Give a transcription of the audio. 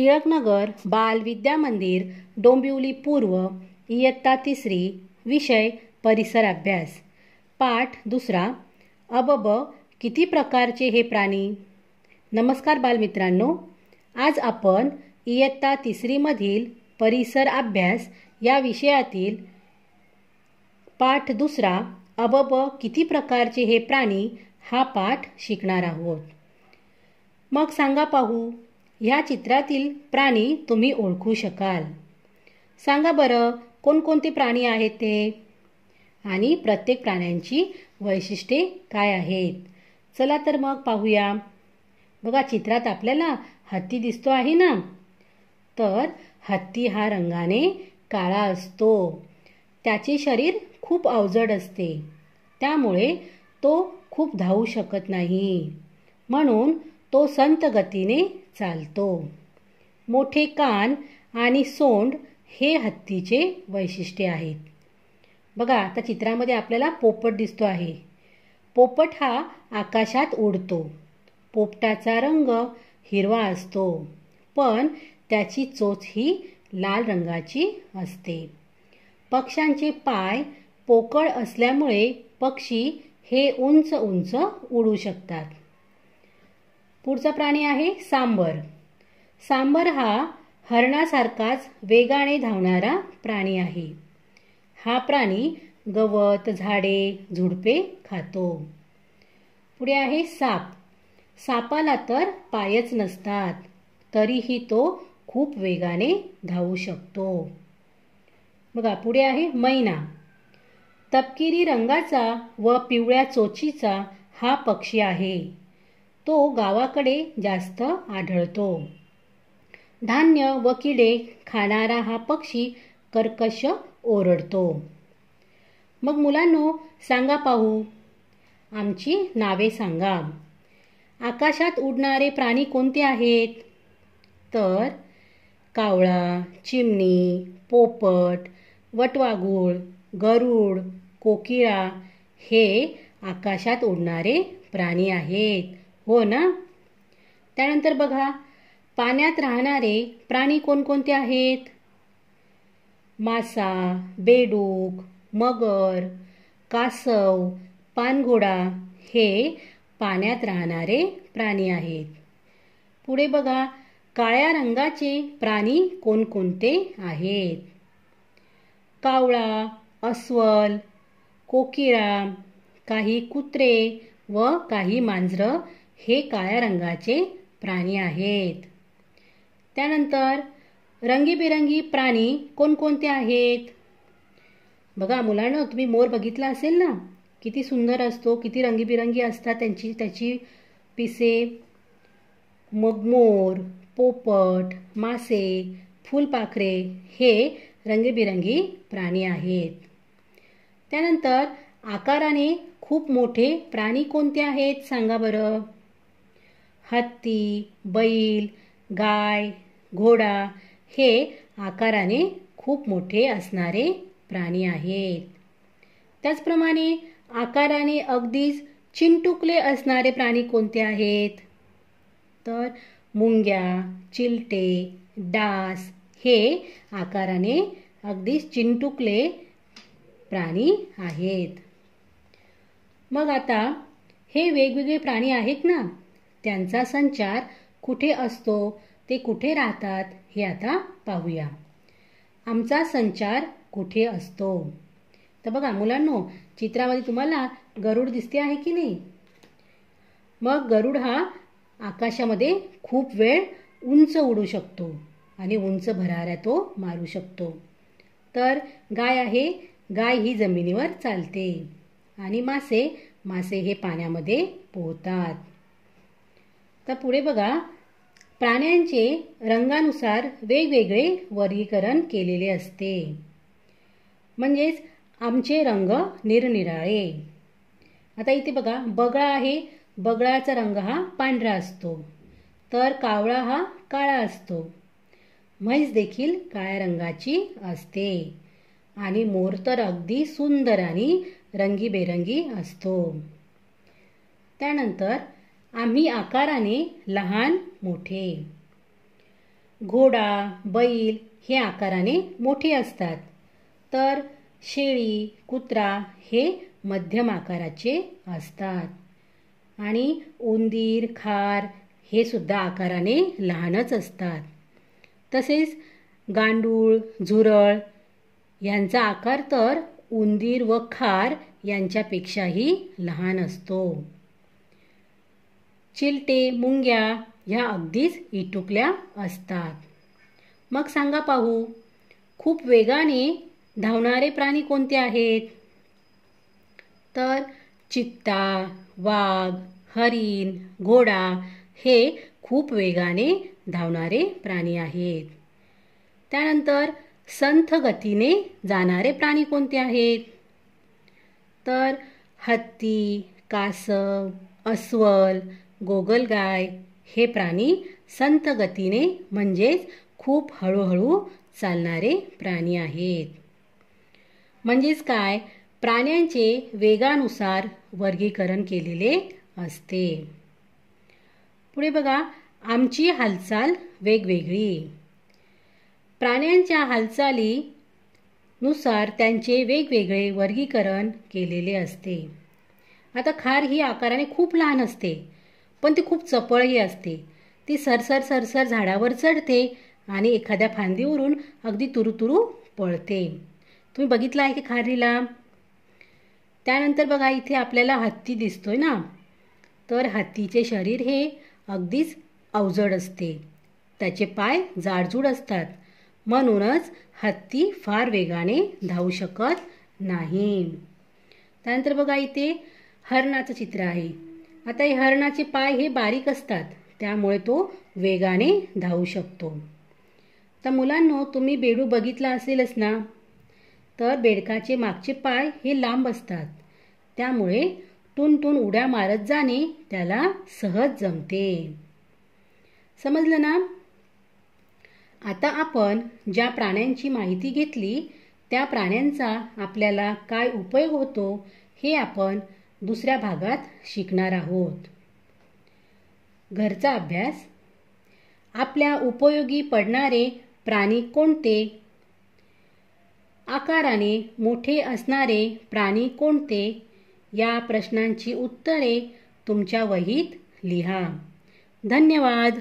टिळकनगर बाल विद्या मंदिर डोंबिवली पूर्व इयत्ता तिसरी विषय परिसर अभ्यास पाठ दुसरा अबब किती प्रकारचे हे प्राणी नमस्कार बालमित्रांनो आज आपण इयत्ता तिसरीमधील परिसर अभ्यास या विषयातील पाठ दुसरा अबब किती प्रकारचे हे प्राणी हा पाठ शिकणार आहोत मग सांगा पाहू ह्या चित्रातील प्राणी तुम्ही ओळखू शकाल सांगा बरं कोणकोणते प्राणी आहेत ते आणि प्रत्येक प्राण्यांची वैशिष्ट्ये काय आहेत चला तर मग पाहूया बघा चित्रात आपल्याला हत्ती दिसतो आहे ना तर हत्ती हा रंगाने काळा असतो त्याचे शरीर खूप अवजड असते त्यामुळे तो खूप धावू शकत नाही म्हणून तो संत गतीने चालतो मोठे कान आणि सोंड हे हत्तीचे वैशिष्ट्य आहेत बघा आता चित्रामध्ये आपल्याला पोपट दिसतो आहे पोपट हा आकाशात उडतो पोपटाचा रंग हिरवा असतो पण त्याची चोच ही लाल रंगाची असते पक्ष्यांचे पाय पोकळ असल्यामुळे पक्षी हे उंच उंच उडू शकतात पुढचा प्राणी आहे सांबर सांबर हा हरणासारखाच वेगाने धावणारा प्राणी आहे हा प्राणी गवत झाडे झुडपे खातो पुढे आहे साप सापाला तर पायच नसतात तरीही तो खूप वेगाने धावू शकतो बघा पुढे आहे मैना तपकिरी रंगाचा व पिवळ्या चोचीचा हा पक्षी आहे तो गावाकडे जास्त आढळतो धान्य व किडे खाणारा हा पक्षी कर्कश ओरडतो मग मुलांनो सांगा पाहू आमची नावे सांगा आकाशात उडणारे प्राणी कोणते आहेत तर कावळा चिमणी पोपट वटवागूळ गरुड कोकिळा हे आकाशात उडणारे प्राणी आहेत हो ना त्यानंतर बघा पाण्यात राहणारे प्राणी कोणकोणते आहेत मासा बेडूक मगर कासव पानघोडा हे पाण्यात राहणारे प्राणी आहेत पुढे बघा काळ्या रंगाचे प्राणी कोणकोणते आहेत कावळा अस्वल कोकिळा काही कुत्रे व काही मांजरं हे काळ्या रंगाचे प्राणी आहेत त्यानंतर रंगीबिरंगी प्राणी कोणकोणते आहेत बघा मुलांना तुम्ही मोर बघितला असेल ना किती सुंदर असतो किती रंगीबिरंगी असतात त्यांची त्याची पिसे मग मोर पोपट मासे फुलपाखरे हे रंगीबिरंगी प्राणी आहेत त्यानंतर आकाराने खूप मोठे प्राणी कोणते आहेत सांगा बरं हत्ती बैल गाय घोडा हे आकाराने खूप मोठे असणारे प्राणी आहेत त्याचप्रमाणे आकाराने अगदीच चिंटुकले असणारे प्राणी कोणते आहेत तर मुंग्या चिलटे डास हे आकाराने अगदीच चिंटुकले प्राणी आहेत मग आता हे वेगवेगळे प्राणी आहेत ना त्यांचा संचार कुठे असतो ते कुठे राहतात हे आता पाहूया आमचा संचार कुठे असतो तर बघा मुलांनो चित्रामध्ये तुम्हाला गरुड दिसते आहे की नाही मग गरुड हा आकाशामध्ये खूप वेळ उंच उडू शकतो आणि उंच भराऱ्या तो मारू शकतो तर गाय आहे गाय ही जमिनीवर चालते आणि मासे मासे हे पाण्यामध्ये पोहतात तर पुढे बघा प्राण्यांचे रंगानुसार वेगवेगळे वर्गीकरण केलेले असते म्हणजेच आमचे रंग निरनिराळे आता इथे बघा बगळा आहे बगळाचा रंग हा पांढरा असतो तर कावळा हा काळा असतो म्हैस देखील काळ्या रंगाची असते आणि मोर तर अगदी सुंदर आणि रंगीबेरंगी असतो त्यानंतर आम्ही आकाराने लहान मोठे घोडा बैल हे आकाराने मोठे असतात तर शेळी कुत्रा हे मध्यम आकाराचे असतात आणि उंदीर खार हे सुद्धा आकाराने लहानच असतात तसेच गांडूळ झुरळ यांचा आकार तर उंदीर व खार यांच्यापेक्षाही लहान असतो चिलटे मुंग्या ह्या अगदीच इटुकल्या असतात मग सांगा पाहू खूप वेगाने धावणारे प्राणी कोणते आहेत तर चित्ता वाघ हरिण घोडा हे खूप वेगाने धावणारे प्राणी आहेत त्यानंतर संथ गतीने जाणारे प्राणी कोणते आहेत तर हत्ती कासव अस्वल गोगलगाय हे प्राणी संत गतीने म्हणजेच खूप हळूहळू चालणारे प्राणी आहेत म्हणजेच काय प्राण्यांचे वेगानुसार वर्गीकरण केलेले असते पुढे बघा आमची हालचाल वेगवेगळी प्राण्यांच्या हालचालीनुसार त्यांचे वेगवेगळे वर्गीकरण केलेले असते आता खार ही आकाराने खूप लहान असते पण ती खूप चपळही असते ती सरसर सरसर झाडावर चढते आणि एखाद्या फांदीवरून अगदी तुरुतुरू पळते तुम्ही बघितलं आहे की खारीला त्यानंतर बघा इथे आपल्याला हत्ती दिसतोय ना तर हत्तीचे शरीर हे अगदीच अवजड असते त्याचे पाय जाडजूड असतात म्हणूनच हत्ती फार वेगाने धावू शकत नाही त्यानंतर बघा इथे हरणाचं चित्र आहे आता हरणाचे पाय हे बारीक असतात त्यामुळे तो वेगाने धावू शकतो तर मुलांनो तुम्ही बेडू बघितला असेलच ना तर बेडकाचे मागचे पाय हे लांब असतात त्यामुळे टून उड्या मारत जाणे त्याला सहज जमते समजलं ना आता आपण ज्या प्राण्यांची माहिती घेतली त्या प्राण्यांचा आपल्याला काय उपयोग होतो हे आपण दुसऱ्या भागात शिकणार आहोत घरचा अभ्यास आपल्या उपयोगी पडणारे प्राणी कोणते आकाराने मोठे असणारे प्राणी कोणते या प्रश्नांची उत्तरे तुमच्या वहीत लिहा धन्यवाद